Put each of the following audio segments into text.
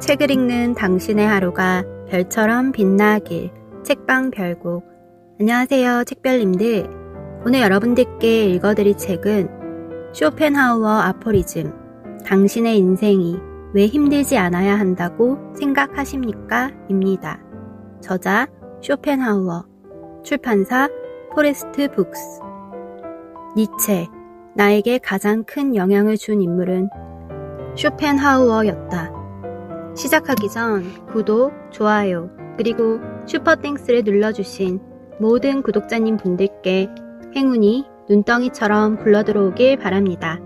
책을 읽는 당신의 하루가 별처럼 빛나길 책방 별곡 안녕하세요 책별님들 오늘 여러분들께 읽어드릴 책은 쇼펜하우어 아포리즘 당신의 인생이 왜 힘들지 않아야 한다고 생각하십니까? 입니다. 저자 쇼펜하우어 출판사 포레스트 북스 니체 나에게 가장 큰 영향을 준 인물은 쇼펜하우어였다. 시작하기 전 구독, 좋아요, 그리고 슈퍼땡스를 눌러주신 모든 구독자님 분들께 행운이 눈덩이처럼 굴러들어오길 바랍니다.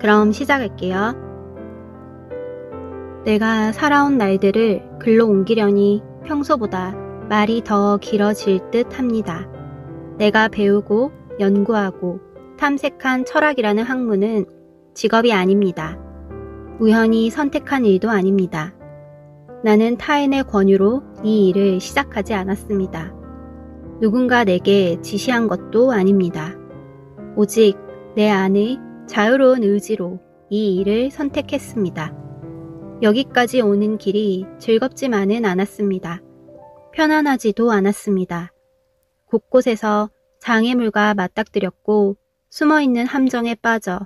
그럼 시작할게요. 내가 살아온 날들을 글로 옮기려니 평소보다 말이 더 길어질 듯 합니다. 내가 배우고 연구하고 탐색한 철학이라는 학문은 직업이 아닙니다. 우연히 선택한 일도 아닙니다. 나는 타인의 권유로 이 일을 시작하지 않았습니다. 누군가 내게 지시한 것도 아닙니다. 오직 내 안의 자유로운 의지로 이 일을 선택했습니다. 여기까지 오는 길이 즐겁지만은 않았습니다. 편안하지도 않았습니다. 곳곳에서 장애물과 맞닥뜨렸고 숨어 있는 함정에 빠져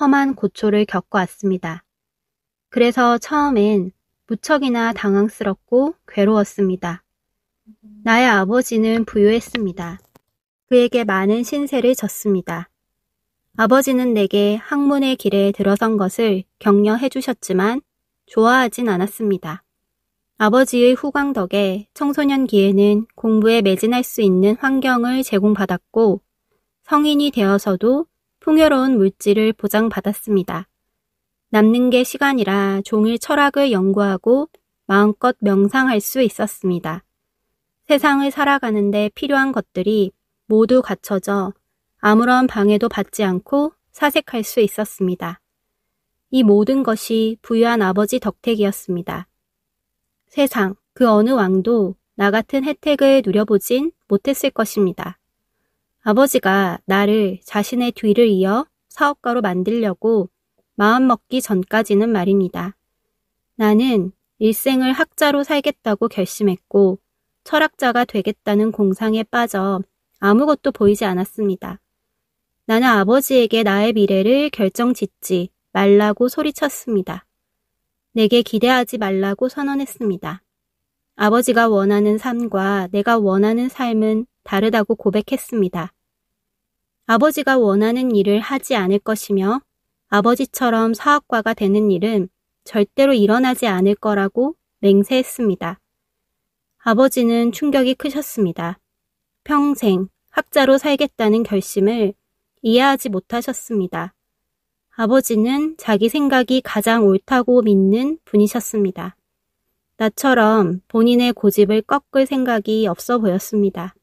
험한 고초를 겪어왔습니다. 그래서 처음엔 무척이나 당황스럽고 괴로웠습니다. 나의 아버지는 부유했습니다. 그에게 많은 신세를 졌습니다. 아버지는 내게 학문의 길에 들어선 것을 격려해 주셨지만 좋아하진 않았습니다. 아버지의 후광 덕에 청소년기에는 공부에 매진할 수 있는 환경을 제공받았고 성인이 되어서도 풍요로운 물질을 보장받았습니다. 남는 게 시간이라 종일 철학을 연구하고 마음껏 명상할 수 있었습니다. 세상을 살아가는데 필요한 것들이 모두 갖춰져 아무런 방해도 받지 않고 사색할 수 있었습니다. 이 모든 것이 부유한 아버지 덕택이었습니다. 세상, 그 어느 왕도 나 같은 혜택을 누려보진 못했을 것입니다. 아버지가 나를 자신의 뒤를 이어 사업가로 만들려고 마음먹기 전까지는 말입니다. 나는 일생을 학자로 살겠다고 결심했고 철학자가 되겠다는 공상에 빠져 아무것도 보이지 않았습니다. 나는 아버지에게 나의 미래를 결정 짓지 말라고 소리쳤습니다. 내게 기대하지 말라고 선언했습니다. 아버지가 원하는 삶과 내가 원하는 삶은 다르다고 고백했습니다. 아버지가 원하는 일을 하지 않을 것이며 아버지처럼 사학과가 되는 일은 절대로 일어나지 않을 거라고 맹세했습니다. 아버지는 충격이 크셨습니다. 평생 학자로 살겠다는 결심을 이해하지 못하셨습니다. 아버지는 자기 생각이 가장 옳다고 믿는 분이셨습니다. 나처럼 본인의 고집을 꺾을 생각이 없어 보였습니다.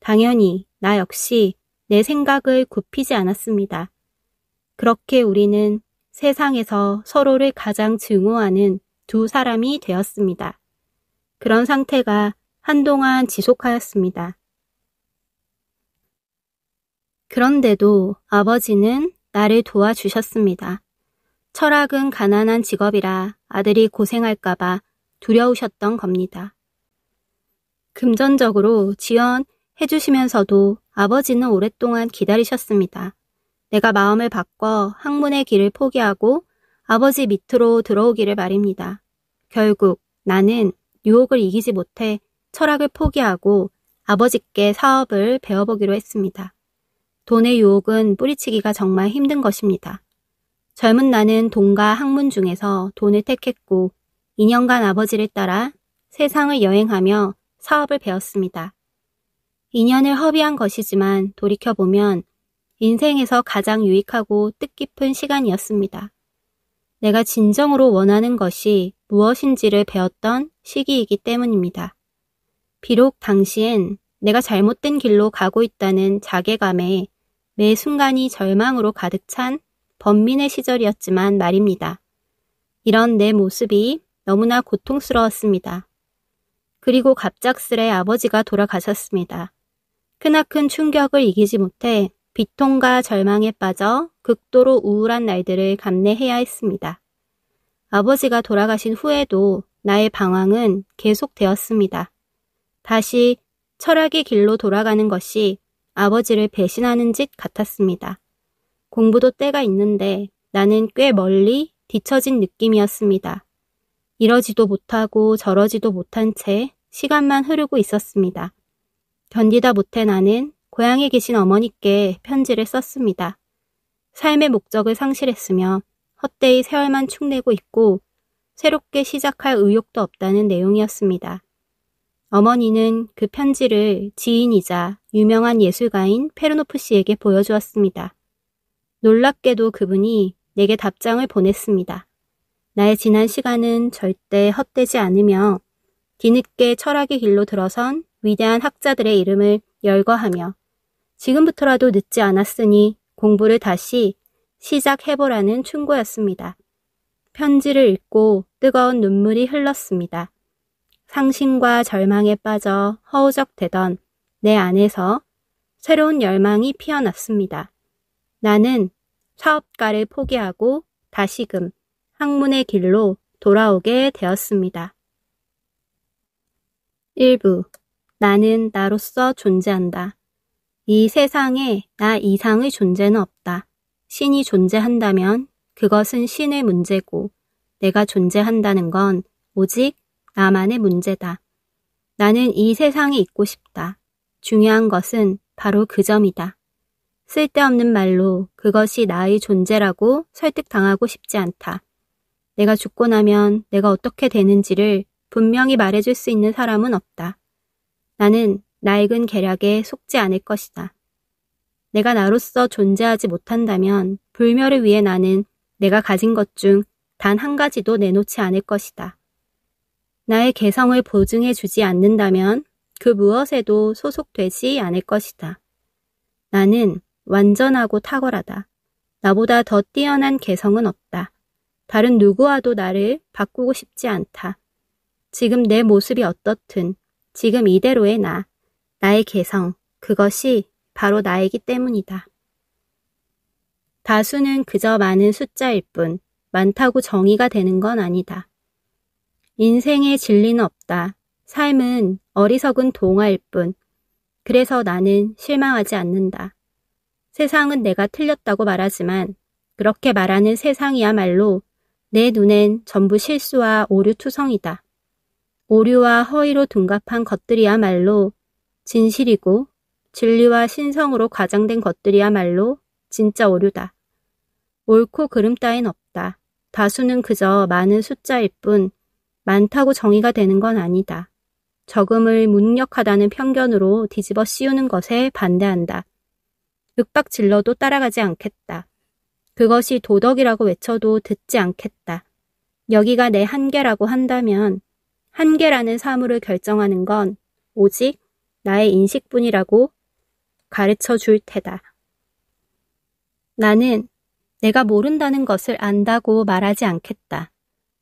당연히 나 역시 내 생각을 굽히지 않았습니다. 그렇게 우리는 세상에서 서로를 가장 증오하는 두 사람이 되었습니다. 그런 상태가 한동안 지속하였습니다. 그런데도 아버지는 나를 도와주셨습니다. 철학은 가난한 직업이라 아들이 고생할까봐 두려우셨던 겁니다. 금전적으로 지원해주시면서도 아버지는 오랫동안 기다리셨습니다. 내가 마음을 바꿔 학문의 길을 포기하고 아버지 밑으로 들어오기를 말입니다. 결국 나는 유혹을 이기지 못해 철학을 포기하고 아버지께 사업을 배워보기로 했습니다. 돈의 유혹은 뿌리치기가 정말 힘든 것입니다. 젊은 나는 돈과 학문 중에서 돈을 택했고 2년간 아버지를 따라 세상을 여행하며 사업을 배웠습니다. 2년을 허비한 것이지만 돌이켜보면 인생에서 가장 유익하고 뜻깊은 시간이었습니다. 내가 진정으로 원하는 것이 무엇인지를 배웠던 시기이기 때문입니다. 비록 당시엔 내가 잘못된 길로 가고 있다는 자괴감에 매 순간이 절망으로 가득 찬범민의 시절이었지만 말입니다. 이런 내 모습이 너무나 고통스러웠습니다. 그리고 갑작스레 아버지가 돌아가셨습니다. 크나큰 충격을 이기지 못해 비통과 절망에 빠져 극도로 우울한 날들을 감내해야 했습니다. 아버지가 돌아가신 후에도 나의 방황은 계속되었습니다. 다시 철학의 길로 돌아가는 것이 아버지를 배신하는 짓 같았습니다. 공부도 때가 있는데 나는 꽤 멀리 뒤처진 느낌이었습니다. 이러지도 못하고 저러지도 못한 채 시간만 흐르고 있었습니다. 견디다 못해 나는 고향에 계신 어머니께 편지를 썼습니다. 삶의 목적을 상실했으며 헛되이 세월만 축내고 있고 새롭게 시작할 의욕도 없다는 내용이었습니다. 어머니는 그 편지를 지인이자 유명한 예술가인 페르노프 씨에게 보여주었습니다. 놀랍게도 그분이 내게 답장을 보냈습니다. 나의 지난 시간은 절대 헛되지 않으며 뒤늦게 철학의 길로 들어선 위대한 학자들의 이름을 열거하며 지금부터라도 늦지 않았으니 공부를 다시 시작해보라는 충고였습니다. 편지를 읽고 뜨거운 눈물이 흘렀습니다. 상심과 절망에 빠져 허우적대던 내 안에서 새로운 열망이 피어났습니다. 나는 사업가를 포기하고 다시금 학문의 길로 돌아오게 되었습니다. 1부 나는 나로서 존재한다. 이 세상에 나 이상의 존재는 없다. 신이 존재한다면 그것은 신의 문제고 내가 존재한다는 건 오직 나만의 문제다. 나는 이 세상에 있고 싶다. 중요한 것은 바로 그 점이다. 쓸데없는 말로 그것이 나의 존재라고 설득당하고 싶지 않다. 내가 죽고 나면 내가 어떻게 되는지를 분명히 말해줄 수 있는 사람은 없다. 나는 낡은 계략에 속지 않을 것이다. 내가 나로서 존재하지 못한다면 불멸을 위해 나는 내가 가진 것 중 단 한 가지도 내놓지 않을 것이다. 나의 개성을 보증해 주지 않는다면 그 무엇에도 소속되지 않을 것이다. 나는 완전하고 탁월하다. 나보다 더 뛰어난 개성은 없다. 다른 누구와도 나를 바꾸고 싶지 않다. 지금 내 모습이 어떻든 지금 이대로의 나, 나의 개성, 그것이 바로 나이기 때문이다. 다수는 그저 많은 숫자일 뿐 많다고 정의가 되는 건 아니다. 인생의 진리는 없다. 삶은 어리석은 동화일 뿐. 그래서 나는 실망하지 않는다. 세상은 내가 틀렸다고 말하지만 그렇게 말하는 세상이야말로 내 눈엔 전부 실수와 오류 투성이다. 오류와 허위로 둔갑한 것들이야말로 진실이고 진리와 신성으로 과장된 것들이야말로 진짜 오류다. 옳고 그름 따윈 없다. 다수는 그저 많은 숫자일 뿐 많다고 정의가 되는 건 아니다. 적음을 문력하다는 편견으로 뒤집어 씌우는 것에 반대한다. 윽박 질러도 따라가지 않겠다. 그것이 도덕이라고 외쳐도 듣지 않겠다. 여기가 내 한계라고 한다면 한계라는 사물을 결정하는 건 오직 나의 인식뿐이라고 가르쳐 줄 테다. 나는 내가 모른다는 것을 안다고 말하지 않겠다.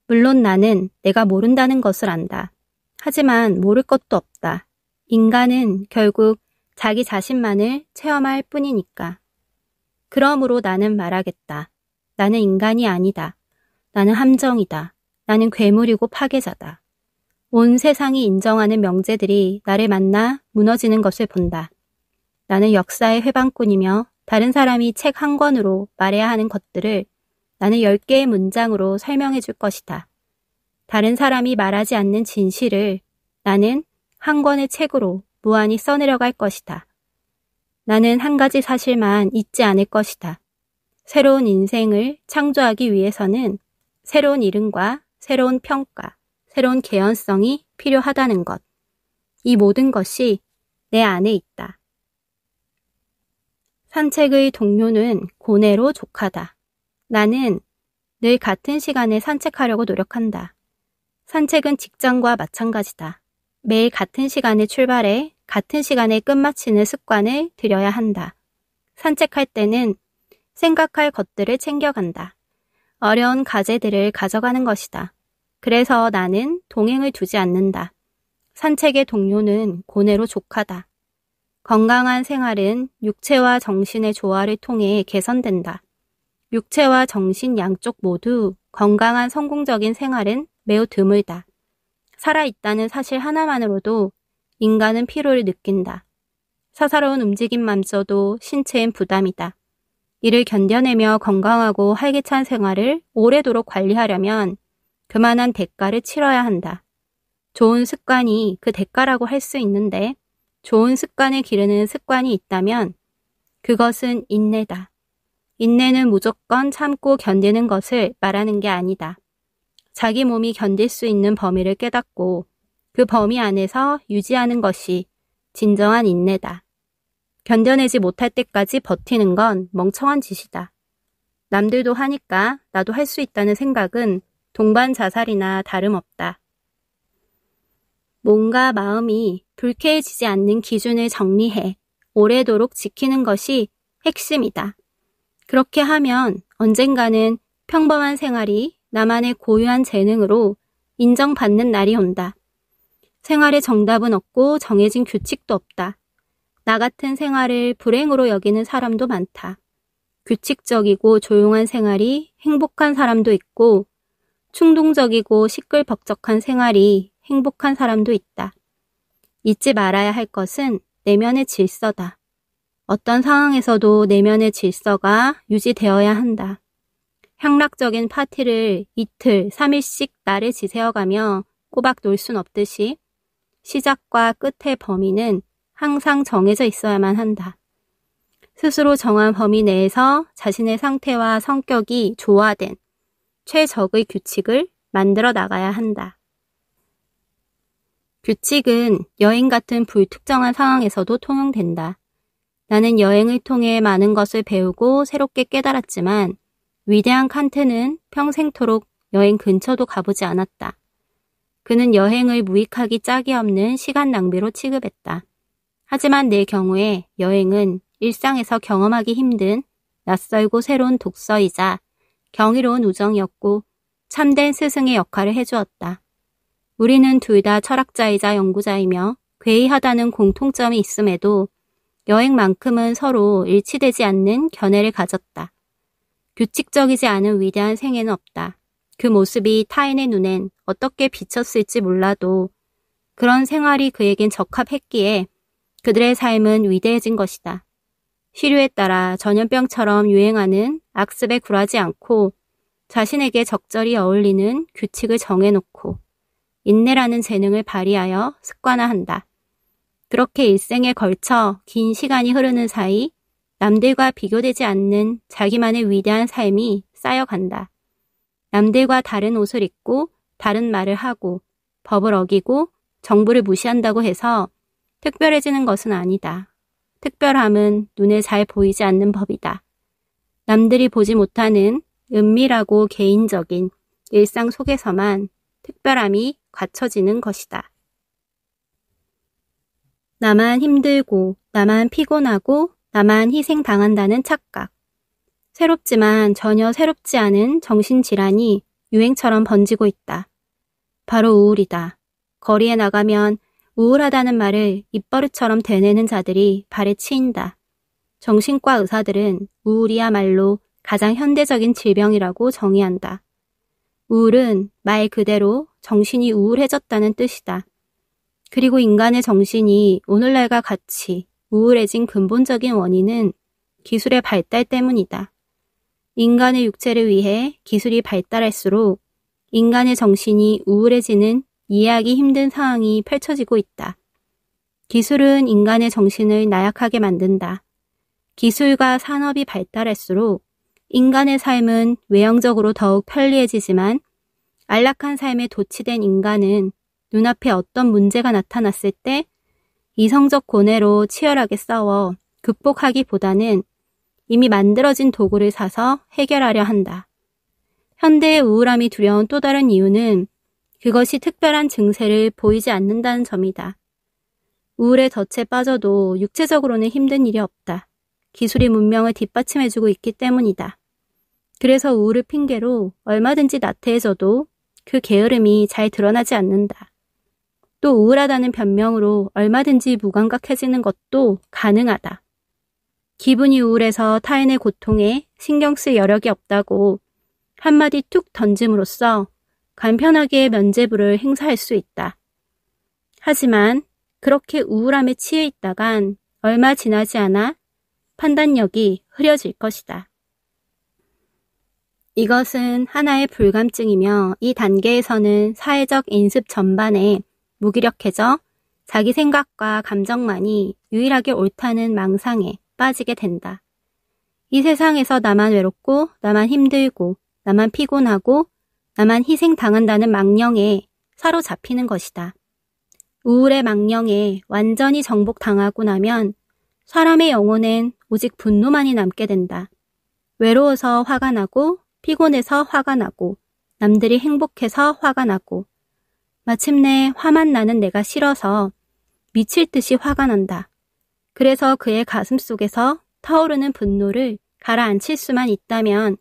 물론 나는 내가 모른다는 것을 안다. 하지만 모를 것도 없다. 인간은 결국 자기 자신만을 체험할 뿐이니까. 그러므로 나는 말하겠다. 나는 인간이 아니다. 나는 함정이다. 나는 괴물이고 파괴자다. 온 세상이 인정하는 명제들이 나를 만나 무너지는 것을 본다. 나는 역사의 회방꾼이며 다른 사람이 책 한 권으로 말해야 하는 것들을 나는 10개의 문장으로 설명해 줄 것이다. 다른 사람이 말하지 않는 진실을 나는 한 권의 책으로 무한히 써내려갈 것이다. 나는 한 가지 사실만 잊지 않을 것이다. 새로운 인생을 창조하기 위해서는 새로운 이름과 새로운 평가, 새로운 개연성이 필요하다는 것. 이 모든 것이 내 안에 있다. 산책의 동료는 고뇌로 족하다. 나는 늘 같은 시간에 산책하려고 노력한다. 산책은 직장과 마찬가지다. 매일 같은 시간에 출발해 같은 시간에 끝마치는 습관을 들여야 한다. 산책할 때는 생각할 것들을 챙겨간다. 어려운 과제들을 가져가는 것이다. 그래서 나는 동행을 두지 않는다. 산책의 동료는 고뇌로 족하다. 건강한 생활은 육체와 정신의 조화를 통해 개선된다. 육체와 정신 양쪽 모두 건강한 성공적인 생활은 매우 드물다. 살아있다는 사실 하나만으로도 인간은 피로를 느낀다. 사사로운 움직임만써도 신체엔 부담이다. 이를 견뎌내며 건강하고 활기찬 생활을 오래도록 관리하려면 그만한 대가를 치러야 한다. 좋은 습관이 그 대가라고 할 수 있는데 좋은 습관을 기르는 습관이 있다면 그것은 인내다. 인내는 무조건 참고 견디는 것을 말하는 게 아니다. 자기 몸이 견딜 수 있는 범위를 깨닫고 그 범위 안에서 유지하는 것이 진정한 인내다. 견뎌내지 못할 때까지 버티는 건 멍청한 짓이다. 남들도 하니까 나도 할 수 있다는 생각은 동반 자살이나 다름없다. 몸과 마음이 불쾌해지지 않는 기준을 정리해 오래도록 지키는 것이 핵심이다. 그렇게 하면 언젠가는 평범한 생활이 나만의 고유한 재능으로 인정받는 날이 온다. 생활의 정답은 없고 정해진 규칙도 없다. 나 같은 생활을 불행으로 여기는 사람도 많다. 규칙적이고 조용한 생활이 행복한 사람도 있고 충동적이고 시끌벅적한 생활이 행복한 사람도 있다. 잊지 말아야 할 것은 내면의 질서다. 어떤 상황에서도 내면의 질서가 유지되어야 한다. 향락적인 파티를 이틀, 3일씩 날를 지새어가며 꼬박 놀 순 없듯이 시작과 끝의 범위는 항상 정해져 있어야만 한다. 스스로 정한 범위 내에서 자신의 상태와 성격이 조화된 최적의 규칙을 만들어 나가야 한다. 규칙은 여행 같은 불특정한 상황에서도 통용된다. 나는 여행을 통해 많은 것을 배우고 새롭게 깨달았지만 위대한 칸트는 평생토록 여행 근처도 가보지 않았다. 그는 여행을 무익하기 짝이 없는 시간 낭비로 취급했다. 하지만 내 경우에 여행은 일상에서 경험하기 힘든 낯설고 새로운 독서이자 경이로운 우정이었고 참된 스승의 역할을 해주었다. 우리는 둘 다 철학자이자 연구자이며 괴이하다는 공통점이 있음에도 여행만큼은 서로 일치되지 않는 견해를 가졌다. 규칙적이지 않은 위대한 생애는 없다. 그 모습이 타인의 눈엔 어떻게 비쳤을지 몰라도 그런 생활이 그에겐 적합했기에 그들의 삶은 위대해진 것이다. 시류에 따라 전염병처럼 유행하는 악습에 굴하지 않고 자신에게 적절히 어울리는 규칙을 정해놓고 인내라는 재능을 발휘하여 습관화한다. 그렇게 일생에 걸쳐 긴 시간이 흐르는 사이 남들과 비교되지 않는 자기만의 위대한 삶이 쌓여간다. 남들과 다른 옷을 입고 다른 말을 하고 법을 어기고 정부를 무시한다고 해서 특별해지는 것은 아니다. 특별함은 눈에 잘 보이지 않는 법이다. 남들이 보지 못하는 은밀하고 개인적인 일상 속에서만 특별함이 갖춰지는 것이다. 나만 힘들고, 나만 피곤하고, 나만 희생당한다는 착각. 새롭지만 전혀 새롭지 않은 정신질환이 유행처럼 번지고 있다. 바로 우울이다. 거리에 나가면 우울하다는 말을 입버릇처럼 대내는 자들이 발에 치인다. 정신과 의사들은 우울이야말로 가장 현대적인 질병이라고 정의한다. 우울은 말 그대로 정신이 우울해졌다는 뜻이다. 그리고 인간의 정신이 오늘날과 같이 우울해진 근본적인 원인은 기술의 발달 때문이다. 인간의 육체를 위해 기술이 발달할수록 인간의 정신이 우울해지는 이해하기 힘든 상황이 펼쳐지고 있다. 기술은 인간의 정신을 나약하게 만든다. 기술과 산업이 발달할수록 인간의 삶은 외형적으로 더욱 편리해지지만 안락한 삶에 도취된 인간은 눈앞에 어떤 문제가 나타났을 때 이성적 고뇌로 치열하게 싸워 극복하기보다는 이미 만들어진 도구를 사서 해결하려 한다. 현대의 우울함이 두려운 또 다른 이유는 그것이 특별한 증세를 보이지 않는다는 점이다. 우울의 덫에 빠져도 육체적으로는 힘든 일이 없다. 기술이 문명을 뒷받침해주고 있기 때문이다. 그래서 우울을 핑계로 얼마든지 나태해져도 그 게으름이 잘 드러나지 않는다. 또 우울하다는 변명으로 얼마든지 무감각해지는 것도 가능하다. 기분이 우울해서 타인의 고통에 신경 쓸 여력이 없다고 한마디 툭 던짐으로써 간편하게 면죄부를 행사할 수 있다. 하지만 그렇게 우울함에 치해 있다간 얼마 지나지 않아 판단력이 흐려질 것이다. 이것은 하나의 불감증이며 이 단계에서는 사회적 인습 전반에 무기력해져 자기 생각과 감정만이 유일하게 옳다는 망상에 빠지게 된다. 이 세상에서 나만 외롭고 나만 힘들고 나만 피곤하고 나만 희생당한다는 망령에 사로잡히는 것이다. 우울의 망령에 완전히 정복당하고 나면 사람의 영혼엔 오직 분노만이 남게 된다. 외로워서 화가 나고 피곤해서 화가 나고 남들이 행복해서 화가 나고 마침내 화만 나는 내가 싫어서 미칠 듯이 화가 난다. 그래서 그의 가슴 속에서 타오르는 분노를 가라앉힐 수만 있다면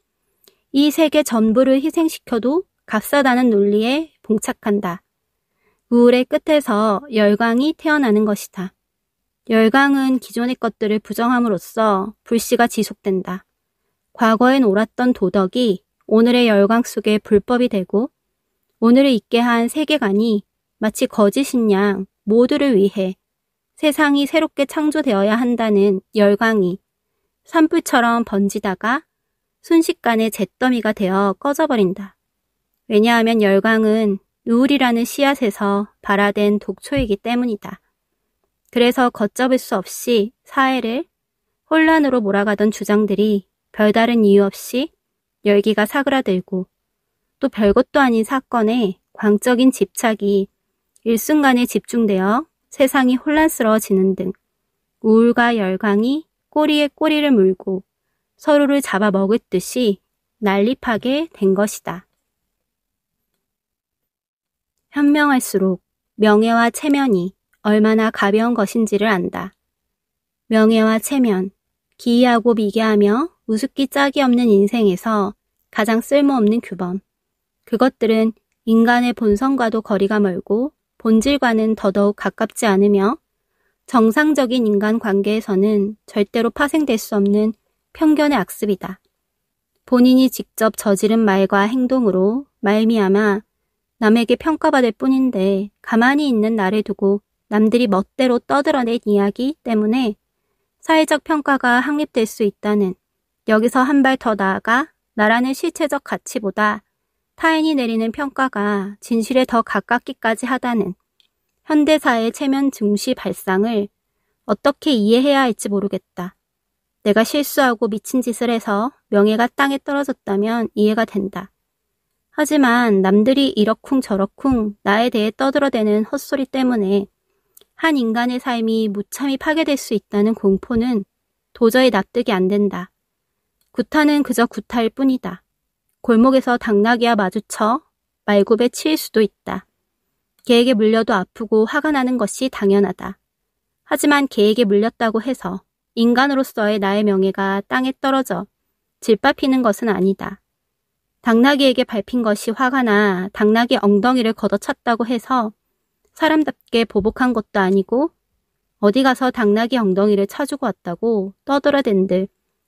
이 세계 전부를 희생시켜도 값싸다는 논리에 봉착한다. 우울의 끝에서 열광이 태어나는 것이다. 열광은 기존의 것들을 부정함으로써 불씨가 지속된다. 과거엔 옳았던 도덕이 오늘의 열광 속에 불법이 되고 오늘을 있게 한 세계관이 마치 거짓인 양 모두를 위해 세상이 새롭게 창조되어야 한다는 열광이 산불처럼 번지다가 순식간에 잿더미가 되어 꺼져버린다. 왜냐하면 열광은 누울이라는 씨앗에서 발화된 독초이기 때문이다. 그래서 걷잡을 수 없이 사회를 혼란으로 몰아가던 주장들이 별다른 이유 없이 열기가 사그라들고 또 별것도 아닌 사건에 광적인 집착이 일순간에 집중되어 세상이 혼란스러워지는 등 우울과 열광이 꼬리에 꼬리를 물고 서로를 잡아먹었듯이 난립하게 된 것이다. 현명할수록 명예와 체면이 얼마나 가벼운 것인지를 안다. 명예와 체면, 기이하고 미개하며 우습기 짝이 없는 인생에서 가장 쓸모없는 규범. 그것들은 인간의 본성과도 거리가 멀고 본질과는 더더욱 가깝지 않으며 정상적인 인간 관계에서는 절대로 파생될 수 없는 편견의 악습이다. 본인이 직접 저지른 말과 행동으로 말미암아 남에게 평가받을 뿐인데 가만히 있는 나를 두고 남들이 멋대로 떠들어낸 이야기 때문에 사회적 평가가 확립될 수 있다는 여기서 한 발 더 나아가 나라는 실체적 가치보다 타인이 내리는 평가가 진실에 더 가깝기까지 하다는 현대사의 체면 증시 발상을 어떻게 이해해야 할지 모르겠다. 내가 실수하고 미친 짓을 해서 명예가 땅에 떨어졌다면 이해가 된다. 하지만 남들이 이러쿵 저러쿵 나에 대해 떠들어대는 헛소리 때문에 한 인간의 삶이 무참히 파괴될 수 있다는 공포는 도저히 납득이 안 된다. 구타는 그저 구타일 뿐이다. 골목에서 당나귀와 마주쳐 말굽에 치일 수도 있다. 개에게 물려도 아프고 화가 나는 것이 당연하다. 하지만 개에게 물렸다고 해서 인간으로서의 나의 명예가 땅에 떨어져 질밟히는 것은 아니다. 당나귀에게 밟힌 것이 화가 나 당나귀 엉덩이를 걷어찼다고 해서 사람답게 보복한 것도 아니고 어디 가서 당나귀 엉덩이를 차주고 왔다고 떠돌아댄들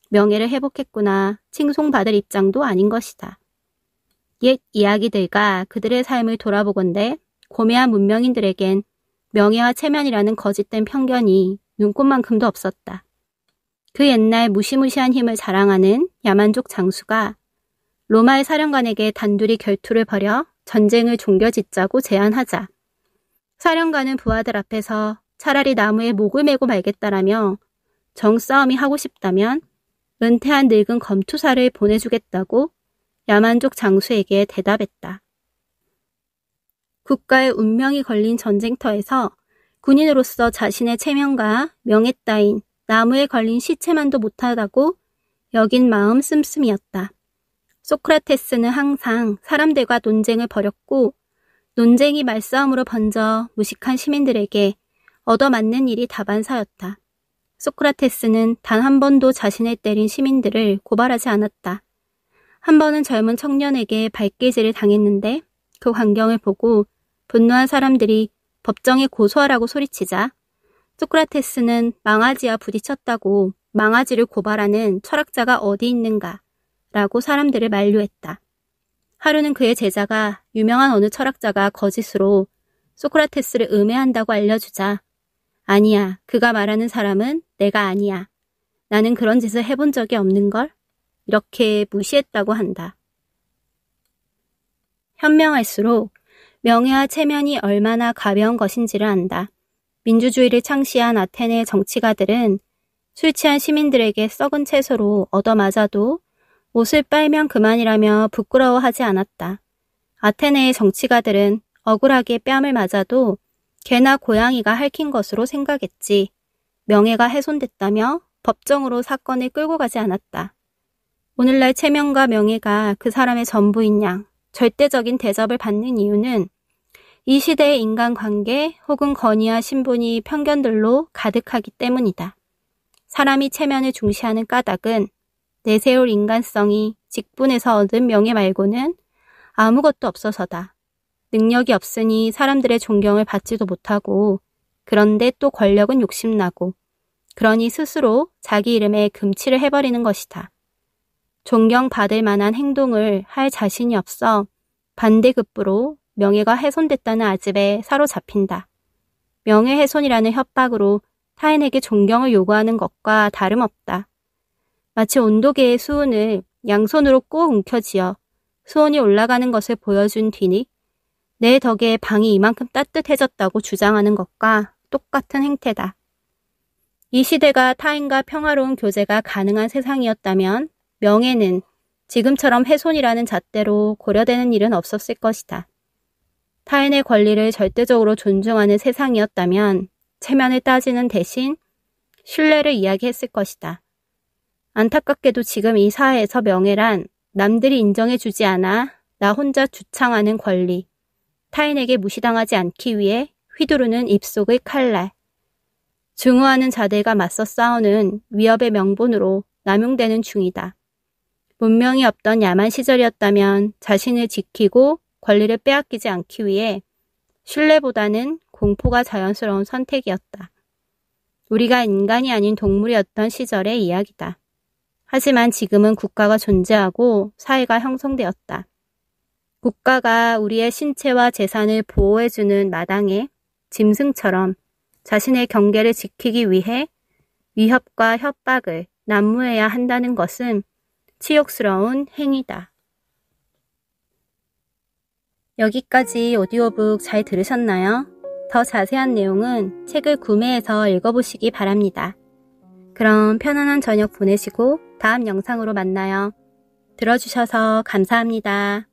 명예를 회복했구나 칭송받을 입장도 아닌 것이다. 옛 이야기들과 그들의 삶을 돌아보건대 고매한 문명인들에겐 명예와 체면이라는 거짓된 편견이 눈꽃만큼도 없었다. 그 옛날 무시무시한 힘을 자랑하는 야만족 장수가 로마의 사령관에게 단둘이 결투를 벌여 전쟁을 종결짓자고 제안하자 사령관은 부하들 앞에서 차라리 나무에 목을 메고 말겠다라며 정싸움이 하고 싶다면 은퇴한 늙은 검투사를 보내주겠다고 야만족 장수에게 대답했다. 국가의 운명이 걸린 전쟁터에서 군인으로서 자신의 체면과 명예 따인 나무에 걸린 시체만도 못하다고 여긴 마음 씀씀이었다. 소크라테스는 항상 사람들과 논쟁을 벌였고 논쟁이 말싸움으로 번져 무식한 시민들에게 얻어맞는 일이 다반사였다. 소크라테스는 단 한 번도 자신을 때린 시민들을 고발하지 않았다. 한 번은 젊은 청년에게 발깨질을 당했는데 그 광경을 보고 분노한 사람들이 법정에 고소하라고 소리치자 소크라테스는 망아지와 부딪혔다고 망아지를 고발하는 철학자가 어디 있는가 라고 사람들을 만류했다. 하루는 그의 제자가 유명한 어느 철학자가 거짓으로 소크라테스를 음해한다고 알려주자 아니야 그가 말하는 사람은 내가 아니야 나는 그런 짓을 해본 적이 없는걸 이렇게 무시했다고 한다. 현명할수록 명예와 체면이 얼마나 가벼운 것인지를 안다. 민주주의를 창시한 아테네 정치가들은 술 취한 시민들에게 썩은 채소로 얻어맞아도 옷을 빨면 그만이라며 부끄러워하지 않았다. 아테네의 정치가들은 억울하게 뺨을 맞아도 개나 고양이가 핥힌 것으로 생각했지. 명예가 훼손됐다며 법정으로 사건을 끌고 가지 않았다. 오늘날 체면과 명예가 그 사람의 전부인 양 절대적인 대접을 받는 이유는 이 시대의 인간관계 혹은 권위와 신분이 편견들로 가득하기 때문이다. 사람이 체면을 중시하는 까닭은 내세울 인간성이 직분에서 얻은 명예 말고는 아무것도 없어서다. 능력이 없으니 사람들의 존경을 받지도 못하고 그런데 또 권력은 욕심나고 그러니 스스로 자기 이름에 금치를 해버리는 것이다. 존경받을 만한 행동을 할 자신이 없어 반대급부로 명예가 훼손됐다는 아집에 사로잡힌다. 명예훼손이라는 협박으로 타인에게 존경을 요구하는 것과 다름없다. 마치 온도계의 수온을 양손으로 꼭 움켜쥐어 수온이 올라가는 것을 보여준 뒤니 내 덕에 방이 이만큼 따뜻해졌다고 주장하는 것과 똑같은 행태다. 이 시대가 타인과 평화로운 교제가 가능한 세상이었다면 명예는 지금처럼 훼손이라는 잣대로 고려되는 일은 없었을 것이다. 타인의 권리를 절대적으로 존중하는 세상이었다면 체면을 따지는 대신 신뢰를 이야기했을 것이다. 안타깝게도 지금 이 사회에서 명예란 남들이 인정해주지 않아 나 혼자 주창하는 권리, 타인에게 무시당하지 않기 위해 휘두르는 입속의 칼날, 증오하는 자들과 맞서 싸우는 위협의 명분으로 남용되는 중이다. 문명이 없던 야만 시절이었다면 자신을 지키고 권리를 빼앗기지 않기 위해 신뢰보다는 공포가 자연스러운 선택이었다. 우리가 인간이 아닌 동물이었던 시절의 이야기다. 하지만 지금은 국가가 존재하고 사회가 형성되었다. 국가가 우리의 신체와 재산을 보호해주는 마당에 짐승처럼 자신의 경계를 지키기 위해 위협과 협박을 난무해야 한다는 것은 치욕스러운 행위다. 여기까지 오디오북 잘 들으셨나요? 더 자세한 내용은 책을 구매해서 읽어보시기 바랍니다. 그럼 편안한 저녁 보내시고 다음 영상으로 만나요. 들어주셔서 감사합니다.